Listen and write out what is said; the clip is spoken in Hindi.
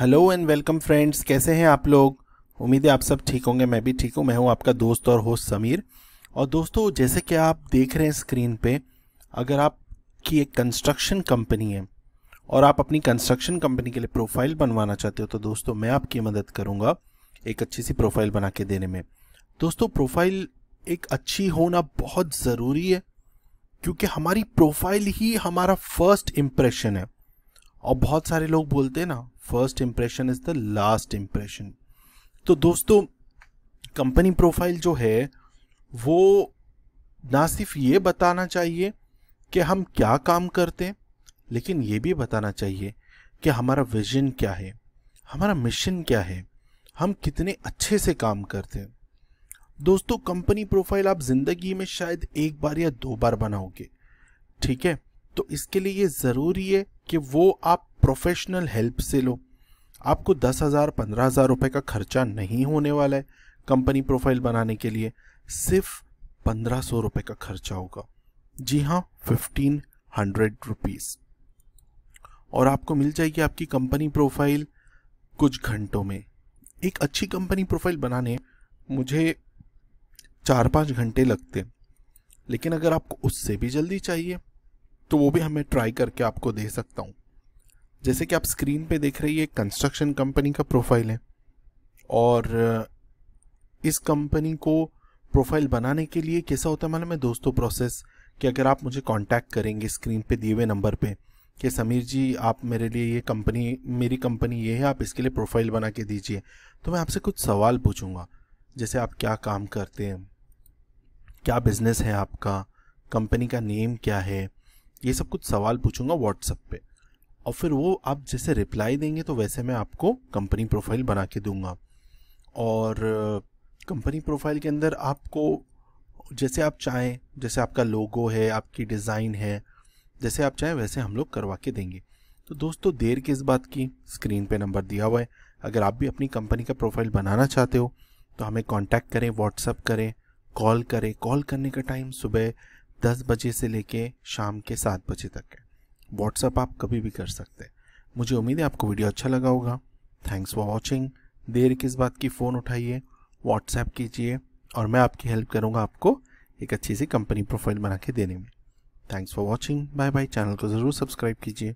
हेलो एंड वेलकम फ्रेंड्स कैसे हैं आप लोग उम्मीद है आप सब ठीक होंगे मैं भी ठीक हूं मैं हूं आपका दोस्त और होस्ट समीर और दोस्तों जैसे कि आप देख रहे हैं स्क्रीन पे अगर आप की एक कंस्ट्रक्शन कंपनी है और आप अपनी कंस्ट्रक्शन कंपनी के लिए प्रोफाइल बनवाना चाहते हो तो दोस्तों मैं आपकी मदद करूँगा एक अच्छी सी प्रोफाइल बना के देने में दोस्तों प्रोफाइल एक अच्छी होना बहुत ज़रूरी है क्योंकि हमारी प्रोफाइल ही हमारा फर्स्ट इम्प्रेशन है और बहुत सारे लोग बोलते हैं ना first impression is the last impression तो दोस्तों कंपनी प्रोफाइल जो है वो ना सिर्फ ये बताना चाहिए कि हम क्या काम करते हैं लेकिन ये भी बताना चाहिए कि हमारा विजन क्या है हमारा मिशन क्या है हम कितने अच्छे से काम करते हैं दोस्तों कंपनी प्रोफाइल आप ज़िंदगी में शायद एक बार या दो बार बनाओगे ठीक है तो इसके लिए ये ज़रूरी है कि वो आप प्रोफेशनल हेल्प से लो आपको दस हज़ार पंद्रह हज़ार रुपये का खर्चा नहीं होने वाला है कंपनी प्रोफाइल बनाने के लिए सिर्फ पंद्रह सौ रुपये का खर्चा होगा जी हाँ फिफ्टीन हंड्रेड रुपीज़ और आपको मिल जाएगी आपकी कंपनी प्रोफाइल कुछ घंटों में एक अच्छी कंपनी प्रोफाइल बनाने मुझे चार पाँच घंटे लगते लेकिन अगर आपको उससे भी जल्दी चाहिए तो वो भी हमें ट्राई करके आपको दे सकता हूँ जैसे कि आप स्क्रीन पे देख हैं ये कंस्ट्रक्शन कंपनी का प्रोफाइल है और इस कंपनी को प्रोफाइल बनाने के लिए कैसा होता है मालूम है दोस्तों प्रोसेस कि अगर आप मुझे कांटेक्ट करेंगे स्क्रीन पे दिए हुए नंबर पे कि समीर जी आप मेरे लिए ये कंपनी मेरी कंपनी ये है आप इसके लिए प्रोफाइल बना के दीजिए तो मैं आपसे कुछ सवाल पूछूंगा जैसे आप क्या काम करते हैं क्या बिज़नेस है आपका कंपनी का नेम क्या है ये सब कुछ सवाल पूछूंगा व्हाट्सएप पे और फिर वो आप जैसे रिप्लाई देंगे तो वैसे मैं आपको कंपनी प्रोफाइल बना के दूंगा और कंपनी प्रोफाइल के अंदर आपको जैसे आप चाहें जैसे आपका लोगो है आपकी डिज़ाइन है जैसे आप चाहें वैसे हम लोग करवा के देंगे तो दोस्तों देर किस बात की स्क्रीन पे नंबर दिया हुआ है अगर आप भी अपनी कंपनी का प्रोफाइल बनाना चाहते हो तो हमें कांटेक्ट करें व्हाट्सअप करें कॉल करें कॉल करने का टाइम सुबह दस बजे से लेके शाम के सात बजे तक है व्हाट्सअप आप कभी भी कर सकते हैं मुझे उम्मीद है आपको वीडियो अच्छा लगा होगा थैंक्स फॉर वॉचिंग देर किस बात की फ़ोन उठाइए व्हाट्सएप कीजिए और मैं आपकी हेल्प करूँगा आपको एक अच्छी सी कंपनी प्रोफाइल बना के देने में thanks for watching bye bye channel को ज़रूर सब्सक्राइब कीजिए